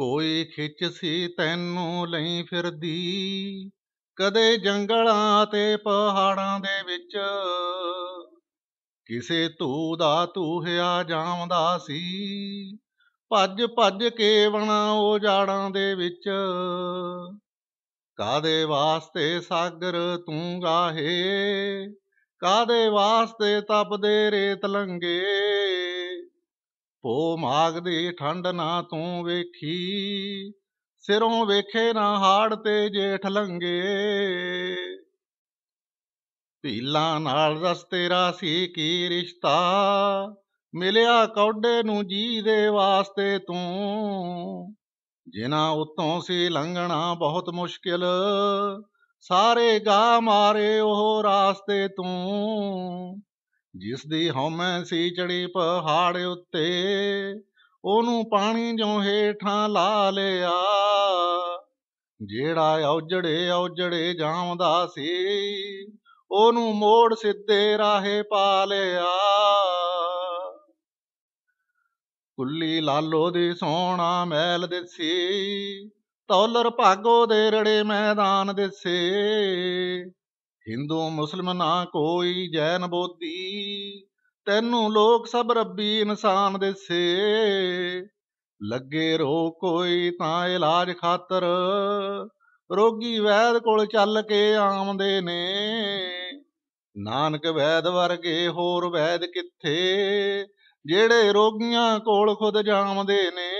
ਕੋਈ ਸੀ ਤੈਨੂੰ ਲਈ ਫਿਰਦੀ ਕਦੇ ਜੰਗਲਾਂ ਤੇ ਪਹਾੜਾਂ ਦੇ ਵਿੱਚ ਕਿਸੇ ਤੂ ਦਾ ਤੂਹਿਆ ਜਾਂਦਾ ਸੀ ਭੱਜ ਭੱਜ ਕੇ ਵਣਾ ਉਹ ਜਾੜਾਂ ਦੇ ਵਿੱਚ ਕਾਦੇ ਵਾਸਤੇ ਸਾਗਰ ਤੂੰ ਗਾਹੇ ਕਾਦੇ ਵਾਸਤੇ ਤਪਦੇ ਰੇਤ ਲੰਗੇ ਭੋ ਮਾਗਦੀ ਠੰਡ ਨਾ ਤੂੰ ਵੇਖੀ ਸਿਰੋਂ ਵੇਖੇ ਨਾ ਹਾੜ ਤੇ ਜੇਠ ਲੰਗੇ ਪੀਲਾ ਨਾਲ ਰਸ ਤੇਰਾ ਸੀ ਕੀ ਰਿਸ਼ਤਾ ਮਿਲਿਆ ਕੌਡੇ ਨੂੰ ਜੀ ਦੇ ਵਾਸਤੇ ਤੂੰ ਜਿਨ੍ਹਾਂ ਉਤੋਂ ਸੀ ਲੰਘਣਾ ਬਹੁਤ ਮੁਸ਼ਕਿਲ ਸਾਰੇ ਗਾ ਮਾਰੇ ਉਹ ਰਾਸਤੇ ਤੂੰ ਜਿਸ ਦੀ ਹਉਮੈ ਸੀ ਚੜੀ ਪਹਾੜ ਉੱਤੇ ਉਹਨੂੰ ਪਾਣੀ ਜੋ ਹੇਠਾਂ ਲਾ ਲਿਆ ਜਿਹੜਾ ਔਜੜੇ ਔਜੜੇ ਜਾਉਂਦਾ ਸੀ ਉਹਨੂੰ ਮੋੜ ਸਿੱਧੇ ਰਾਹੇ ਪਾ ਲਿਆ ਕੁੱਲੀ ਲਾਲੋ ਦੇ ਸੋਨਾ ਮਹਿਲ ਦੇਸੀ ਤੌਲਰ ਭਾਗੋ ਦੇ ਰੜੇ ਮੈਦਾਨ ਦੇਸੇ ਹਿੰਦੂ ਮੁਸਲਮਾਨਾ ਕੋਈ ਜੈਨ ਬੋਧੀ ਤੈਨੂੰ ਲੋਕ ਸਭ ਰੱਬੀ ਇਨਸਾਨ ਦੇ ਲੱਗੇ ਰੋ ਕੋਈ ਤਾਂ ਇਲਾਜ ਖਾਤਰ ਰੋਗੀ ਵੈਦ ਕੋਲ ਚੱਲ ਕੇ ਆਉਂਦੇ ਨੇ ਨਾਨਕ ਵੈਦ ਵਰਗੇ ਹੋਰ ਵੈਦ ਕਿੱਥੇ ਜਿਹੜੇ ਰੋਗੀਆਂ ਕੋਲ ਖੁਦ ਜਾਉਂਦੇ ਨੇ